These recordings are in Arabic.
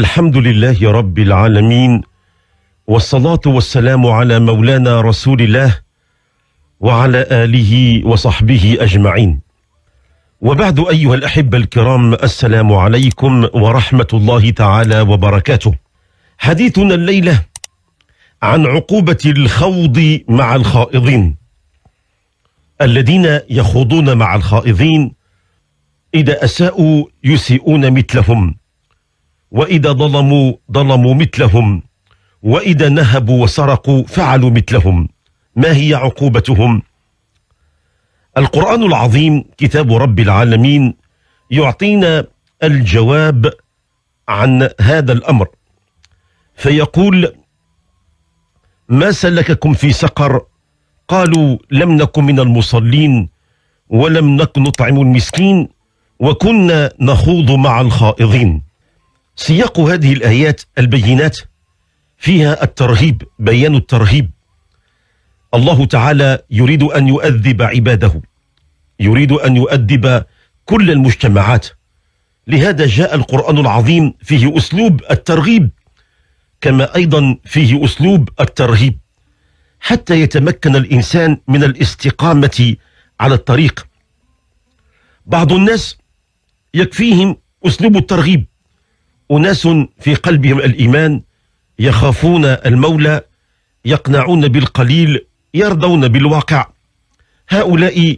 الحمد لله رب العالمين والصلاة والسلام على مولانا رسول الله وعلى آله وصحبه أجمعين وبعد أيها الأحبة الكرام السلام عليكم ورحمة الله تعالى وبركاته حديثنا الليلة عن عقوبة الخوض مع الخائضين الذين يخوضون مع الخائضين إذا أساءوا يسيئون مثلهم وإذا ظلموا ظلموا مثلهم وإذا نهبوا وسرقوا فعلوا مثلهم ما هي عقوبتهم القرآن العظيم كتاب رب العالمين يعطينا الجواب عن هذا الأمر فيقول ما سلككم في سقر قالوا لم نكن من المصلين ولم نكن نطعم المسكين وكنا نخوض مع الخائضين سياق هذه الآيات البينات فيها الترهيب بيان الترهيب الله تعالى يريد أن يؤدب عباده يريد أن يؤدب كل المجتمعات لهذا جاء القرآن العظيم فيه أسلوب الترغيب كما أيضا فيه أسلوب الترهيب حتى يتمكن الإنسان من الاستقامة على الطريق بعض الناس يكفيهم أسلوب الترغيب أناس في قلبهم الإيمان يخافون المولى يقنعون بالقليل يرضون بالواقع هؤلاء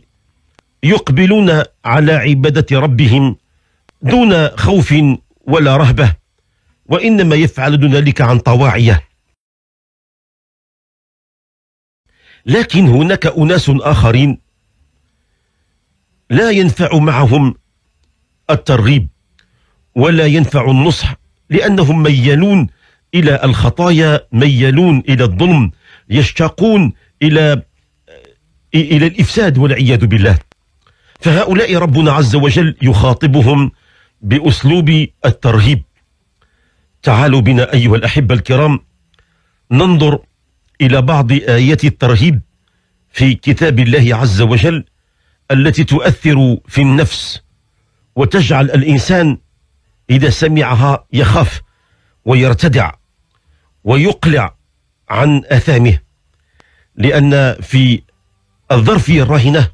يقبلون على عبادة ربهم دون خوف ولا رهبة وإنما يفعلون ذلك عن طواعية لكن هناك أناس آخرين لا ينفع معهم الترغيب ولا ينفع النصح لأنهم ميلون إلى الخطايا ميلون إلى الظلم يشتاقون إلى آه، إلى الإفساد والعياذ بالله فهؤلاء ربنا عز وجل يخاطبهم بأسلوب الترهيب تعالوا بنا أيها الأحبة الكرام ننظر إلى بعض آيات الترهيب في كتاب الله عز وجل التي تؤثر في النفس وتجعل الإنسان إذا سمعها يخاف ويرتدع ويقلع عن أثامه لأن في الظرفية الراهنة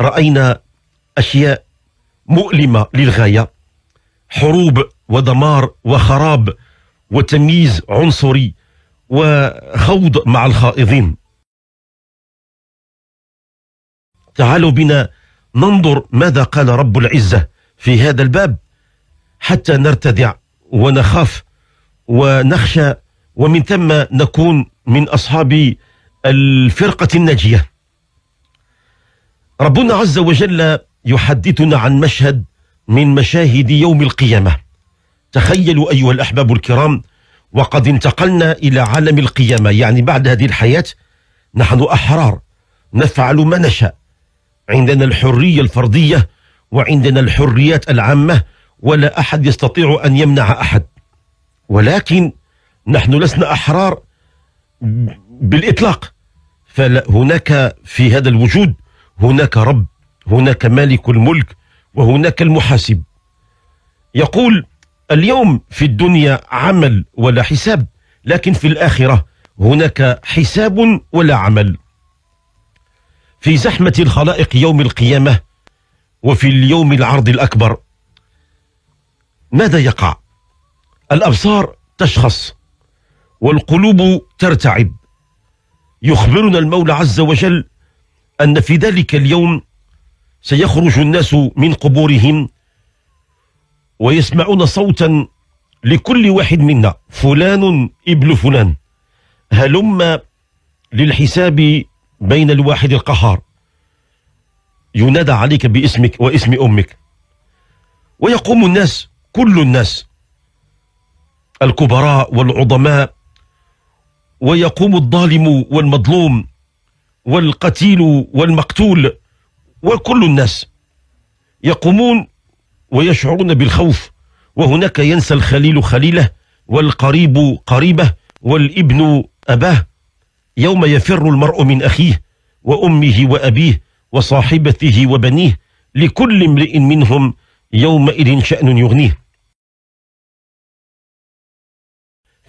رأينا أشياء مؤلمة للغاية حروب ودمار وخراب وتمييز عنصري وخوض مع الخائضين تعالوا بنا ننظر ماذا قال رب العزة في هذا الباب حتى نرتدع ونخاف ونخشى ومن ثم نكون من أصحاب الفرقة الناجية ربنا عز وجل يحدثنا عن مشهد من مشاهد يوم القيامة تخيلوا أيها الأحباب الكرام وقد انتقلنا إلى عالم القيامة يعني بعد هذه الحياة نحن أحرار نفعل ما نشاء عندنا الحرية الفردية وعندنا الحريات العامة ولا أحد يستطيع أن يمنع أحد ولكن نحن لسنا أحرار بالإطلاق فهناك في هذا الوجود هناك رب هناك مالك الملك وهناك المحاسب يقول اليوم في الدنيا عمل ولا حساب لكن في الآخرة هناك حساب ولا عمل في زحمة الخلائق يوم القيامة وفي اليوم العرض الأكبر ماذا يقع الأبصار تشخص والقلوب ترتعب يخبرنا المولى عز وجل أن في ذلك اليوم سيخرج الناس من قبورهم ويسمعون صوتا لكل واحد منا فلان ابن فلان هلم للحساب بين الواحد القهار ينادى عليك باسمك واسم أمك ويقوم الناس كل الناس الكبراء والعظماء ويقوم الظالم والمظلوم والقتيل والمقتول وكل الناس يقومون ويشعرون بالخوف وهناك ينسى الخليل خليله والقريب قريبه والابن اباه يوم يفر المرء من اخيه وامه وابيه وصاحبته وبنيه لكل امرئ منهم يومئذ شان يغنيه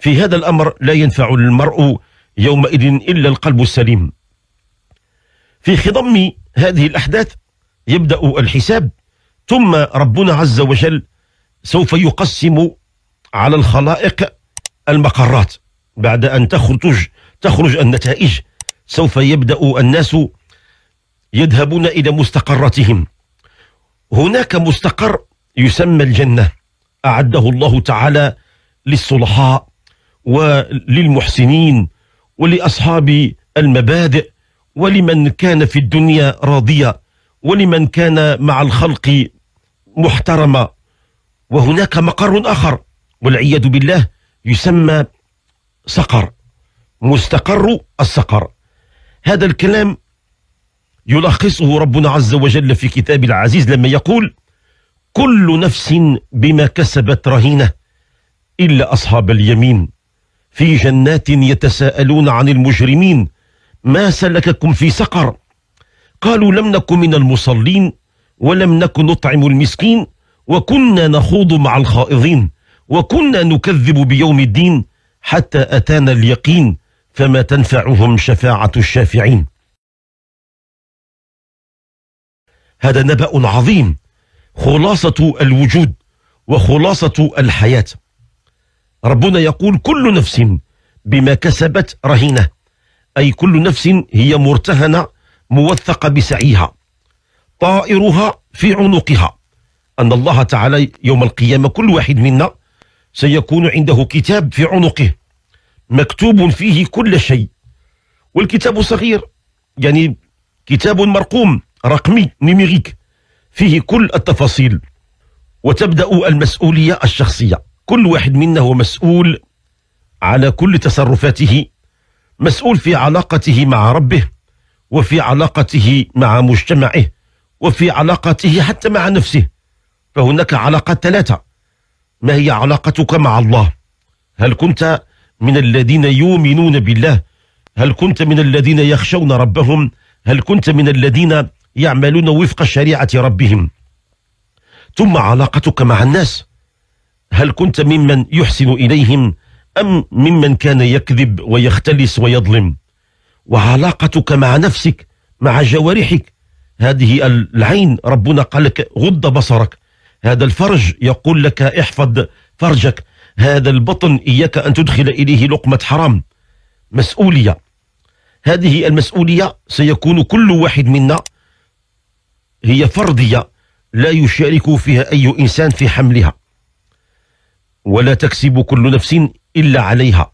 في هذا الأمر لا ينفع المرء يومئذ إلا القلب السليم في خضم هذه الأحداث يبدأ الحساب ثم ربنا عز وجل سوف يقسم على الخلائق المقرات بعد أن تخرج تخرج النتائج سوف يبدأ الناس يذهبون إلى مستقراتهم هناك مستقر يسمى الجنة أعده الله تعالى للصلحاء وللمحسنين ولأصحاب المبادئ ولمن كان في الدنيا راضية ولمن كان مع الخلق محترما وهناك مقر آخر والعياذ بالله يسمى سقر مستقر السقر هذا الكلام يلخصه ربنا عز وجل في كتاب العزيز لما يقول كل نفس بما كسبت رهينة إلا أصحاب اليمين في جنات يتساءلون عن المجرمين ما سلككم في سقر قالوا لم نكن من المصلين ولم نكن نطعم المسكين وكنا نخوض مع الخائضين وكنا نكذب بيوم الدين حتى أتانا اليقين فما تنفعهم شفاعة الشافعين هذا نبأ عظيم خلاصة الوجود وخلاصة الحياة ربنا يقول كل نفس بما كسبت رهينة أي كل نفس هي مرتهنة موثقة بسعيها طائرها في عنقها أن الله تعالى يوم القيامة كل واحد منا سيكون عنده كتاب في عنقه مكتوب فيه كل شيء والكتاب صغير يعني كتاب مرقوم رقمي نيميريك فيه كل التفاصيل وتبدأ المسؤولية الشخصية كل واحد منا هو مسؤول على كل تصرفاته مسؤول في علاقته مع ربه وفي علاقته مع مجتمعه وفي علاقته حتى مع نفسه فهناك علاقات ثلاثة ما هي علاقتك مع الله هل كنت من الذين يؤمنون بالله هل كنت من الذين يخشون ربهم هل كنت من الذين يعملون وفق شريعة ربهم ثم علاقتك مع الناس هل كنت ممن يحسن إليهم أم ممن كان يكذب ويختلس ويظلم وعلاقتك مع نفسك مع جوارحك هذه العين ربنا قال لك غض بصرك هذا الفرج يقول لك احفظ فرجك هذا البطن إياك أن تدخل إليه لقمة حرام مسؤولية هذه المسؤولية سيكون كل واحد منا هي فرضية لا يشارك فيها أي إنسان في حملها ولا تكسب كل نفس إلا عليها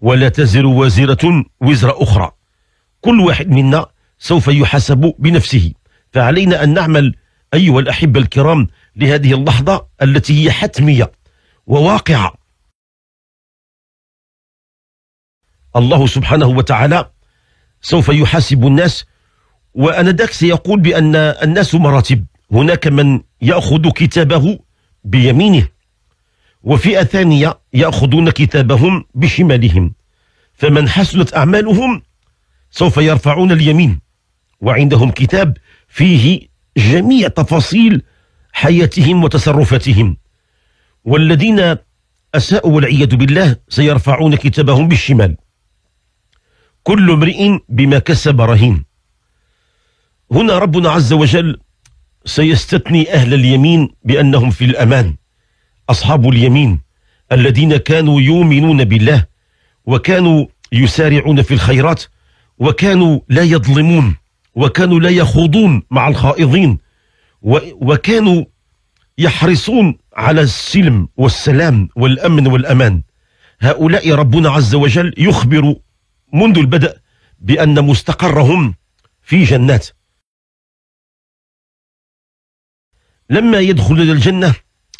ولا تزر وازرة وزر أخرى كل واحد منا سوف يحاسب بنفسه فعلينا أن نعمل أيها الأحبة الكرام لهذه اللحظة التي هي حتمية وواقعة الله سبحانه وتعالى سوف يحاسب الناس ذاك سيقول بأن الناس مراتب هناك من يأخذ كتابه بيمينه وفئة ثانية يأخذون كتابهم بشمالهم فمن حسنت أعمالهم سوف يرفعون اليمين وعندهم كتاب فيه جميع تفاصيل حياتهم وتصرفاتهم والذين أساءوا والعياذ بالله سيرفعون كتابهم بالشمال كل امرئ بما كسب رهين هنا ربنا عز وجل سيستثني أهل اليمين بأنهم في الأمان أصحاب اليمين الذين كانوا يؤمنون بالله وكانوا يسارعون في الخيرات وكانوا لا يظلمون وكانوا لا يخوضون مع الخائضين وكانوا يحرصون على السلم والسلام والأمن والأمان هؤلاء ربنا عز وجل يخبر منذ البدء بأن مستقرهم في جنات لما يدخل الجنة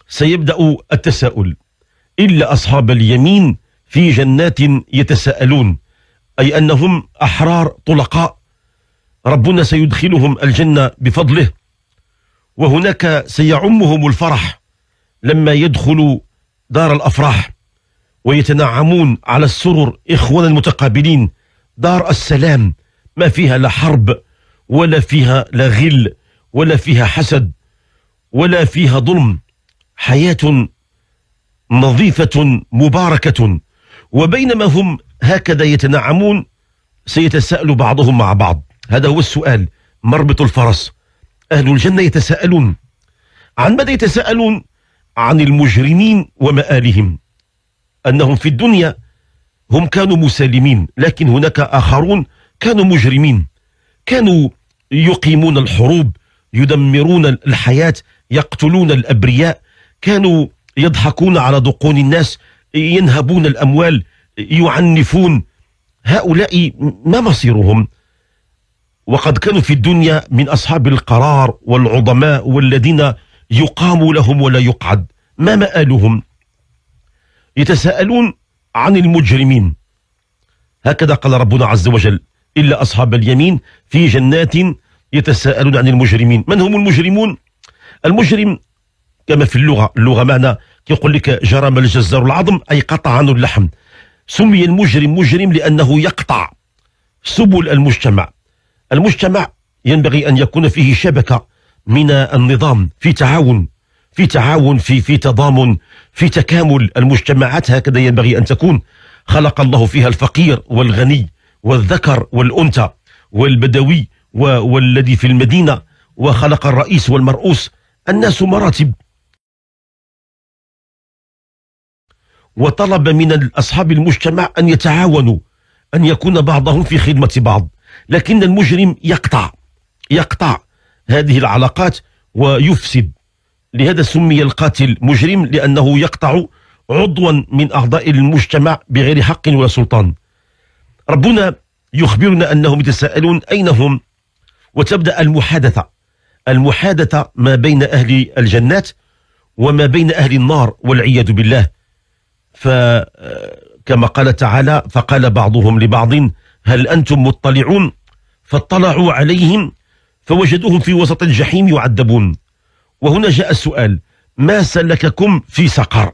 سيبدأ التساؤل إلا أصحاب اليمين في جنات يتساءلون أي أنهم أحرار طلقاء ربنا سيدخلهم الجنة بفضله وهناك سيعمهم الفرح لما يدخلوا دار الأفراح ويتنعمون على السرر إخوانا متقابلين دار السلام ما فيها لا حرب ولا فيها لا غل ولا فيها حسد ولا فيها ظلم حياة نظيفة مباركة وبينما هم هكذا يتنعمون سيتساءل بعضهم مع بعض هذا هو السؤال مربط الفرس أهل الجنة يتساءلون عن ماذا يتساءلون عن المجرمين ومآلهم أنهم في الدنيا هم كانوا مسالمين لكن هناك آخرون كانوا مجرمين كانوا يقيمون الحروب يدمرون الحياة يقتلون الأبرياء كانوا يضحكون على دقون الناس ينهبون الأموال يعنفون هؤلاء ما مصيرهم وقد كانوا في الدنيا من أصحاب القرار والعظماء والذين يقام لهم ولا يقعد ما مآلهم يتساءلون عن المجرمين هكذا قال ربنا عز وجل إلا أصحاب اليمين في جنات يتساءلون عن المجرمين من هم المجرمون المجرم كما في اللغة اللغة معنى كيقول لك جرم الجزار العظم أي قطع عنه اللحم سمي المجرم مجرم لأنه يقطع سبل المجتمع المجتمع ينبغي أن يكون فيه شبكة من النظام في تعاون في تعاون في في تضامن في تكامل المجتمعات هكذا ينبغي أن تكون خلق الله فيها الفقير والغني والذكر والأنثى والبدوي والذي في المدينة وخلق الرئيس والمرؤوس الناس مراتب وطلب من أصحاب المجتمع أن يتعاونوا أن يكون بعضهم في خدمة بعض لكن المجرم يقطع يقطع هذه العلاقات ويفسد لهذا سمي القاتل مجرم لأنه يقطع عضوا من أعضاء المجتمع بغير حق ولا سلطان ربنا يخبرنا أنهم يتساءلون أين هم وتبدأ المحادثة المحادثة ما بين أهل الجنات وما بين أهل النار والعياذ بالله فكما آه، قال تعالى فقال بعضهم لبعض هل أنتم مطلعون فاطلعوا عليهم فوجدوهم في وسط الجحيم يعذبون وهنا جاء السؤال ما سلككم في سقر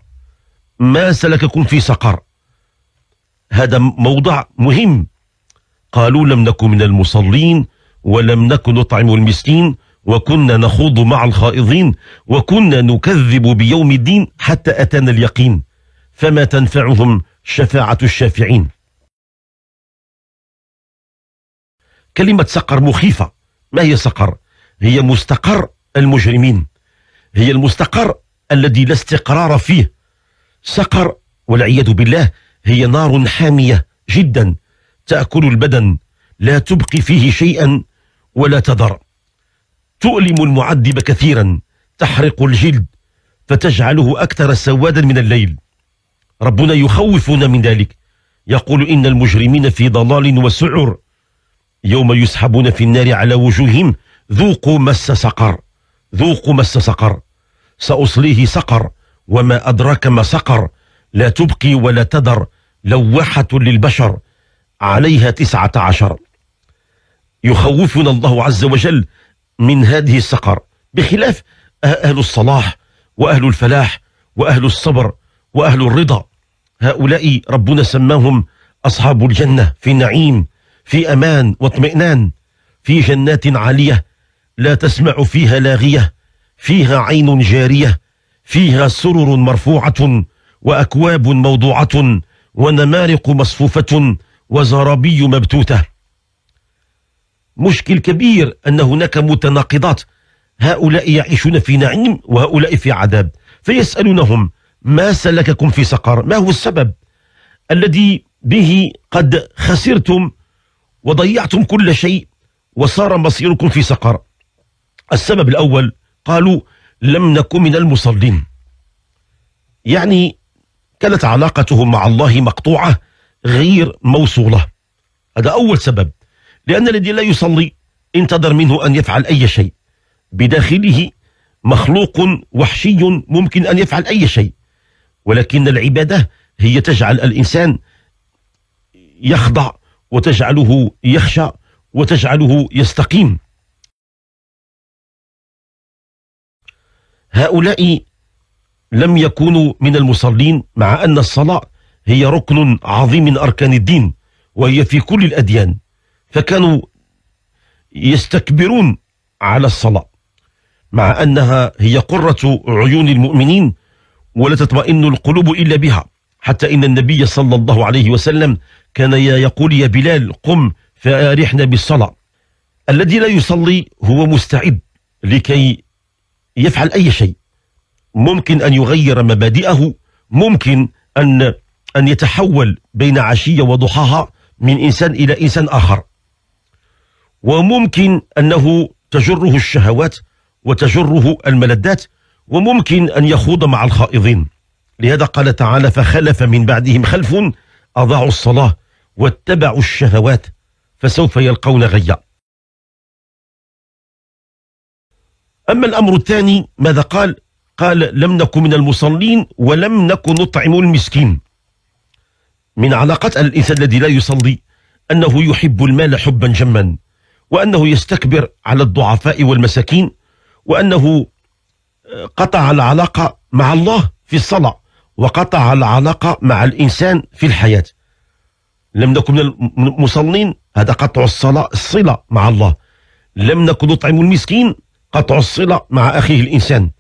ما سلككم في سقر هذا موضع مهم قالوا لم نكن من المصلين ولم نكن نطعم المسكين وكنا نخوض مع الخائضين وكنا نكذب بيوم الدين حتى أتانا اليقين فما تنفعهم شفاعة الشافعين كلمة سقر مخيفة ما هي سقر؟ هي مستقر المجرمين هي المستقر الذي لا استقرار فيه سقر والعياذ بالله هي نار حامية جدا تأكل البدن لا تبقي فيه شيئا ولا تذر تؤلم المعذب كثيرا تحرق الجلد فتجعله أكثر سوادا من الليل ربنا يخوفنا من ذلك يقول إن المجرمين في ضلال وسعر يوم يسحبون في النار على وجوههم ذوقوا مس سقر ذوقوا مس سقر سأصليه سقر وما أدراك ما سقر لا تبقي ولا تذر لوحة للبشر عليها تسعة عشر يخوفنا الله عز وجل من هذه السقر بخلاف أهل الصلاح وأهل الفلاح وأهل الصبر وأهل الرضا هؤلاء ربنا سماهم أصحاب الجنة في نعيم في أمان واطمئنان في جنات عالية لا تسمع فيها لاغية فيها عين جارية فيها سرر مرفوعة وأكواب موضوعة ونمارق مصفوفة وزرابي مبتوتة مشكل كبير أن هناك متناقضات هؤلاء يعيشون في نعيم وهؤلاء في عذاب فيسألونهم ما سلككم في سقر ما هو السبب الذي به قد خسرتم وضيعتم كل شيء وصار مصيركم في سقر السبب الأول قالوا لم نكن من المصلين يعني كانت علاقتهم مع الله مقطوعة غير موصولة هذا أول سبب لأن الذي لا يصلي انتظر منه أن يفعل أي شيء بداخله مخلوق وحشي ممكن أن يفعل أي شيء ولكن العبادة هي تجعل الإنسان يخضع وتجعله يخشى وتجعله يستقيم هؤلاء لم يكونوا من المصلين مع أن الصلاة هي ركن عظيم من أركان الدين وهي في كل الأديان فكانوا يستكبرون على الصلاة مع أنها هي قرة عيون المؤمنين ولا تطمئن القلوب إلا بها حتى إن النبي صلى الله عليه وسلم كان يقول يا بلال قم فأرحنا بالصلاة الذي لا يصلي هو مستعد لكي يفعل أي شيء ممكن أن يغير مبادئه ممكن أن أن يتحول بين عشية وضحاها من إنسان إلى إنسان آخر وممكن أنه تجره الشهوات وتجره الملذات وممكن أن يخوض مع الخائضين لهذا قال تعالى فخلف من بعدهم خلف أضاعوا الصلاة واتبعوا الشهوات فسوف يلقون غيا أما الأمر الثاني ماذا قال قال لم نكن من المصلين ولم نكن نطعم المسكين من علاقة الإنسان الذي لا يصلي أنه يحب المال حبا جما وأنه يستكبر على الضعفاء والمساكين وأنه قطع العلاقة مع الله في الصلاة وقطع العلاقة مع الإنسان في الحياة لم نكن من المصلين هذا قطع الصلاة الصلة مع الله لم نكن نطعم المسكين قطع الصلة مع أخيه الإنسان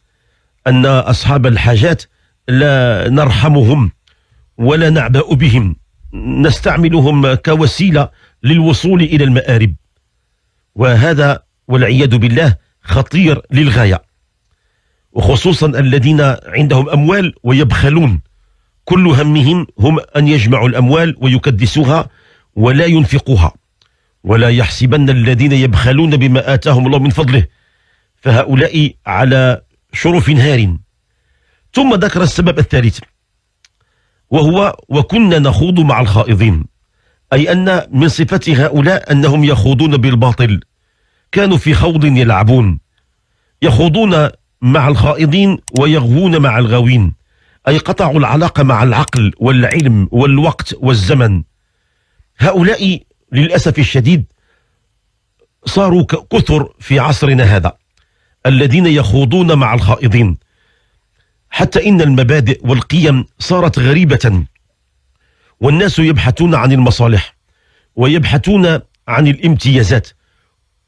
أن أصحاب الحاجات لا نرحمهم ولا نعبأ بهم نستعملهم كوسيلة للوصول إلى المآرب وهذا والعياذ بالله خطير للغاية وخصوصا الذين عندهم أموال ويبخلون كل همهم هم أن يجمعوا الأموال ويكدسوها ولا ينفقوها ولا يحسبن الذين يبخلون بما آتاهم الله من فضله فهؤلاء على شرف هار ثم ذكر السبب الثالث وهو وكنا نخوض مع الخائضين أي أن من صفة هؤلاء أنهم يخوضون بالباطل كانوا في خوض يلعبون يخوضون مع الخائضين ويغوون مع الغاوين أي قطعوا العلاقة مع العقل والعلم والوقت والزمن هؤلاء للأسف الشديد صاروا كثر في عصرنا هذا الذين يخوضون مع الخائضين حتى إن المبادئ والقيم صارت غريبة والناس يبحثون عن المصالح ويبحثون عن الامتيازات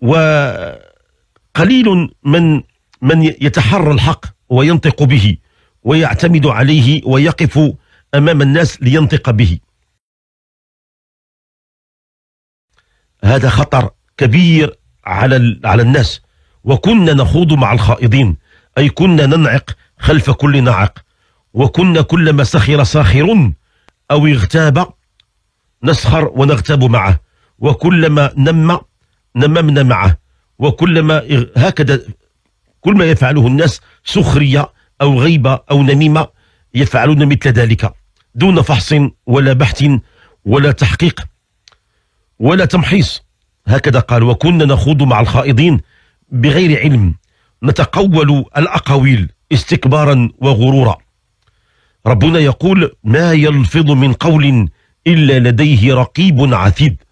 وقليل من من يتحرى الحق وينطق به ويعتمد عليه ويقف أمام الناس لينطق به هذا خطر كبير على على الناس وكنا نخوض مع الخائضين أي كنا ننعق خلف كل نعق وكنا كلما سخر ساخر أو اغتاب نسخر ونغتاب معه وكلما نم نممنا معه وكلما هكذا كل ما يفعله الناس سخرية أو غيبة أو نميمة يفعلون مثل ذلك دون فحص ولا بحث ولا تحقيق ولا تمحيص هكذا قال وكنا نخوض مع الخائضين بغير علم نتقول الأقاويل استكبارا وغرورا ربنا يقول ما يلفظ من قول إلا لديه رقيب عتيد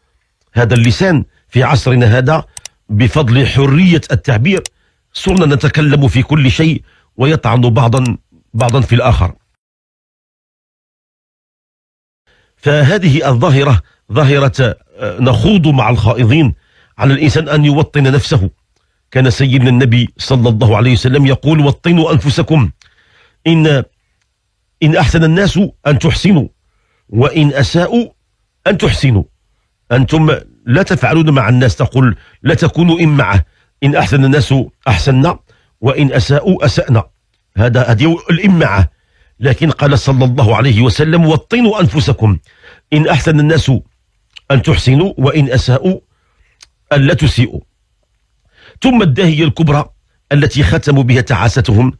هذا اللسان في عصرنا هذا بفضل حرية التعبير صرنا نتكلم في كل شيء ويطعن بعضا بعضا في الآخر فهذه الظاهرة ظاهرة آه، نخوض مع الخائضين على الإنسان أن يوطن نفسه كان سيدنا النبي صلى الله عليه وسلم يقول وطنوا أنفسكم إن إن أحسن الناس أن تحسنوا وإن أساءوا أن تحسنوا أنتم لا تفعلون مع الناس تقول لا تكونوا إن معه إن أحسن الناس أحسنا وإن أساءوا أسأنا هذا هذه الإمعة لكن قال صلى الله عليه وسلم وطنوا أنفسكم إن أحسن الناس أن تحسنوا وإن أساءوا أن لا تسيئوا ثم الداهية الكبرى التي ختموا بها تعاستهم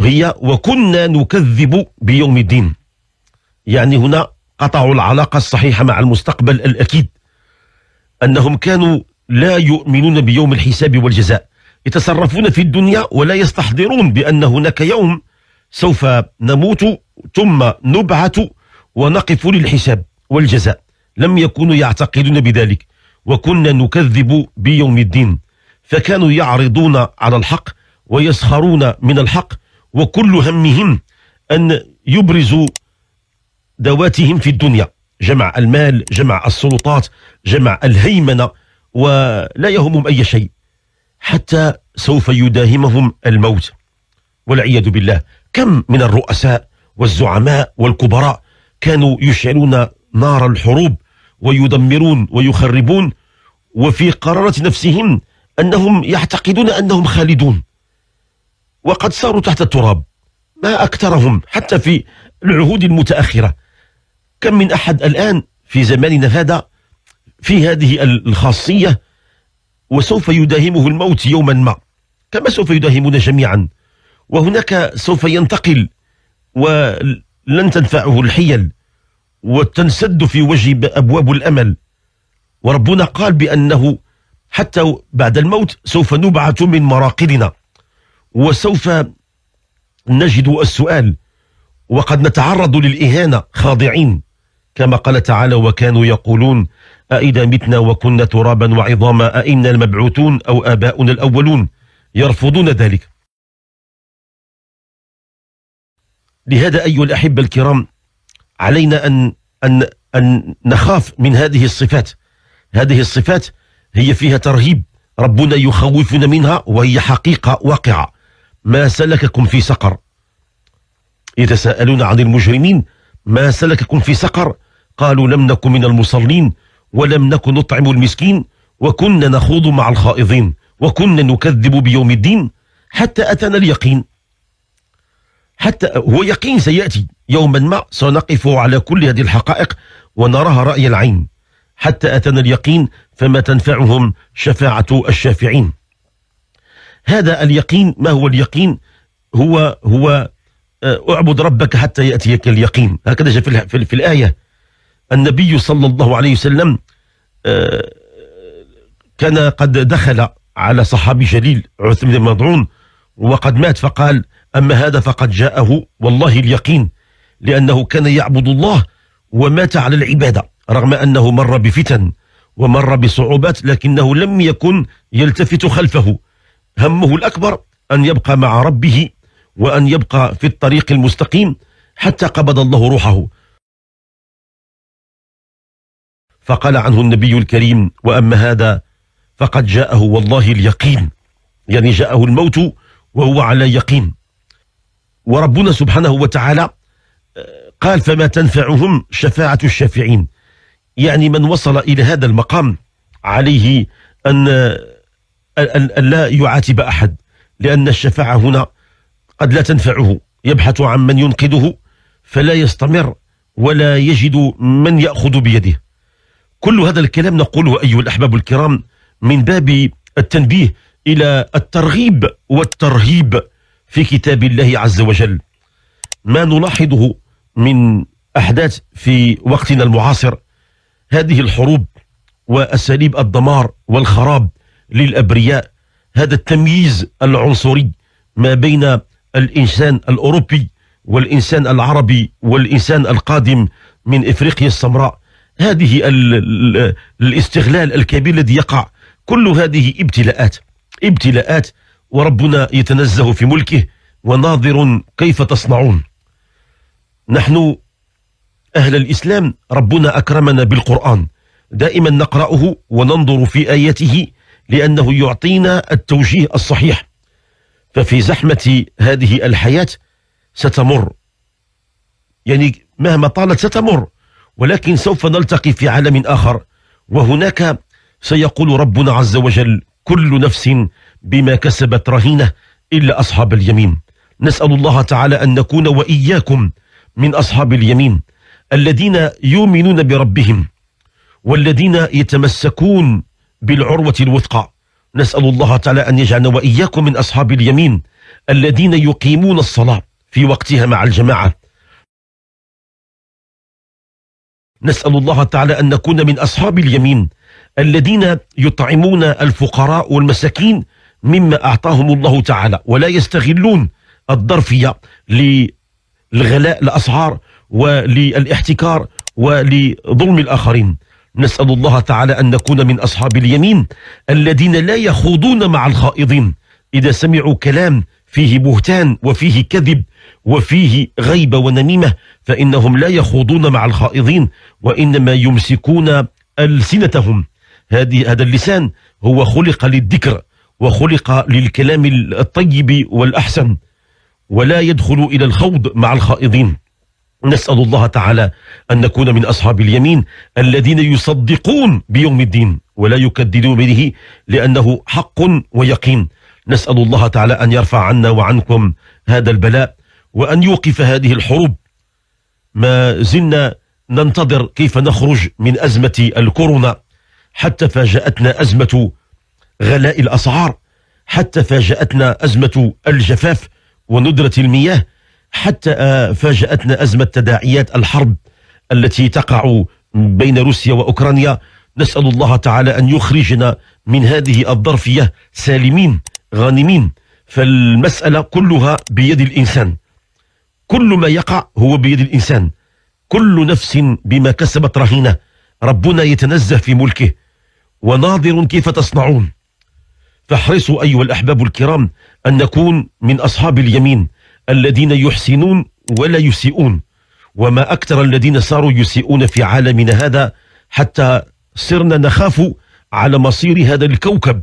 هي وكنا نكذب بيوم الدين يعني هنا قطعوا العلاقة الصحيحة مع المستقبل الأكيد أنهم كانوا لا يؤمنون بيوم الحساب والجزاء يتصرفون في الدنيا ولا يستحضرون بأن هناك يوم سوف نموت ثم نبعث ونقف للحساب والجزاء لم يكونوا يعتقدون بذلك وكنا نكذب بيوم الدين فكانوا يعرضون على الحق ويسخرون من الحق وكل همهم أن يبرزوا ذواتهم في الدنيا جمع المال جمع السلطات جمع الهيمنة ولا يهمهم أي شيء حتى سوف يداهمهم الموت والعياذ بالله كم من الرؤساء والزعماء والكبراء كانوا يشعلون نار الحروب ويدمرون ويخربون وفي قرارة نفسهم أنهم يعتقدون أنهم خالدون وقد صاروا تحت التراب ما أكثرهم حتى في العهود المتأخرة كم من أحد الآن في زماننا هذا في هذه الخاصية وسوف يداهمه الموت يوما ما كما سوف يداهمنا جميعا وهناك سوف ينتقل ولن تنفعه الحيل وتنسد في وجه أبواب الأمل وربنا قال بأنه حتى بعد الموت سوف نبعث من مراقدنا وسوف نجد السؤال وقد نتعرض للإهانة خاضعين كما قال تعالى وكانوا يقولون أئذا متنا وكنا ترابا وعظاما أئنا المبعوثون أو آباؤنا الأولون يرفضون ذلك لهذا أيها الأحبة الكرام علينا أن, أن, أن نخاف من هذه الصفات هذه الصفات هي فيها ترهيب ربنا يخوفنا منها وهي حقيقة واقعة ما سلككم في سقر يتساءلون عن المجرمين ما سلككم في سقر قالوا لم نكن من المصلين ولم نكن نطعم المسكين وكنا نخوض مع الخائضين وكنا نكذب بيوم الدين حتى أتانا اليقين حتى هو يقين سيأتي يوما ما سنقف على كل هذه الحقائق ونراها رأي العين حتى أتانا اليقين فما تنفعهم شفاعة الشافعين هذا اليقين ما هو اليقين هو هو آه، اعبد ربك حتى يأتيك اليقين هكذا جاء في, في, في الآية النبي صلى الله عليه وسلم آه، كان قد دخل على صحابي جليل عثمان بن مضعون وقد مات فقال أما هذا فقد جاءه والله اليقين لأنه كان يعبد الله ومات على العبادة رغم أنه مر بفتن ومر بصعوبات لكنه لم يكن يلتفت خلفه همه الأكبر أن يبقى مع ربه وأن يبقى في الطريق المستقيم حتى قبض الله روحه فقال عنه النبي الكريم وأما هذا فقد جاءه والله اليقين يعني جاءه الموت وهو على يقين وربنا سبحانه وتعالى آه، قال فما تنفعهم شفاعة الشافعين يعني من وصل إلى هذا المقام عليه آه، أن, أن, لا يعاتب أحد لأن الشفاعة هنا قد لا تنفعه يبحث عن من ينقذه فلا يستمر ولا يجد من يأخذ بيده كل هذا الكلام نقوله أيها الأحباب الكرام من باب التنبيه إلى الترغيب والترهيب في كتاب الله عز وجل ما نلاحظه من أحداث في وقتنا المعاصر هذه الحروب وأساليب الدمار والخراب للأبرياء هذا التمييز العنصري ما بين الإنسان الأوروبي والإنسان العربي والإنسان القادم من إفريقيا السمراء هذه الاستغلال الكبير الذي يقع كل هذه ابتلاءات ابتلاءات وربنا يتنزه في ملكه وناظر كيف تصنعون نحن أهل الإسلام ربنا أكرمنا بالقرآن دائما نقرأه وننظر في آياته لأنه يعطينا التوجيه الصحيح ففي زحمة هذه الحياة ستمر يعني مهما طالت ستمر ولكن سوف نلتقي في عالم آخر وهناك سيقول ربنا عز وجل كل نفس بما كسبت رهينة إلا أصحاب اليمين نسأل الله تعالى أن نكون وإياكم من أصحاب اليمين الذين يؤمنون بربهم والذين يتمسكون بالعروة الوثقى نسأل الله تعالى أن يجعلنا وإياكم من أصحاب اليمين الذين يقيمون الصلاة في وقتها مع الجماعة نسأل الله تعالى أن نكون من أصحاب اليمين الذين يطعمون الفقراء والمساكين مما أعطاهم الله تعالى ولا يستغلون الظرفية للغلاء الأسعار وللاحتكار ولظلم الآخرين نسأل الله تعالى أن نكون من أصحاب اليمين الذين لا يخوضون مع الخائضين إذا سمعوا كلام فيه بهتان وفيه كذب وفيه غيبة ونميمة فإنهم لا يخوضون مع الخائضين وإنما يمسكون ألسنتهم هذه هذا اللسان هو خلق للذكر وخلق للكلام الطيب والأحسن ولا يدخل إلى الخوض مع الخائضين نسأل الله تعالى أن نكون من أصحاب اليمين الذين يصدقون بيوم الدين ولا يكذبون به لأنه حق ويقين نسأل الله تعالى أن يرفع عنا وعنكم هذا البلاء وأن يوقف هذه الحروب ما زلنا ننتظر كيف نخرج من أزمة الكورونا حتى فاجأتنا أزمة غلاء الأسعار حتى فاجأتنا أزمة الجفاف وندرة المياه حتى فاجأتنا أزمة تداعيات الحرب التي تقع بين روسيا وأوكرانيا نسأل الله تعالى أن يخرجنا من هذه الظرفية سالمين غانمين فالمسألة كلها بيد الإنسان كل ما يقع هو بيد الإنسان كل نفس بما كسبت رهينة ربنا يتنزه في ملكه وناظر كيف تصنعون فاحرصوا أيها الأحباب الكرام أن نكون من أصحاب اليمين الذين يحسنون ولا يسيئون وما أكثر الذين صاروا يسيئون في عالمنا هذا حتى صرنا نخاف على مصير هذا الكوكب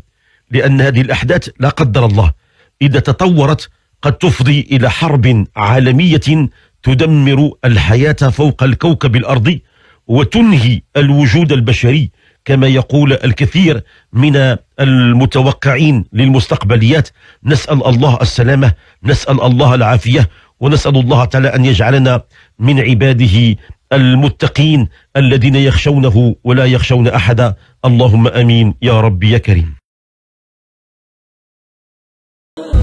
لأن هذه الأحداث لا قدر الله إذا تطورت قد تفضي إلى حرب عالمية تدمر الحياة فوق الكوكب الأرضي وتنهي الوجود البشري كما يقول الكثير من المتوقعين للمستقبليات نسأل الله السلامة نسأل الله العافية ونسأل الله تعالى أن يجعلنا من عباده المتقين الذين يخشونه ولا يخشون أحدا اللهم أمين يا ربي يا كريم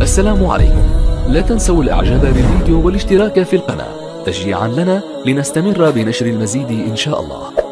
السلام عليكم لا تنسوا الاعجاب بالفيديو والاشتراك في القناة تشجيعا لنا لنستمر بنشر المزيد ان شاء الله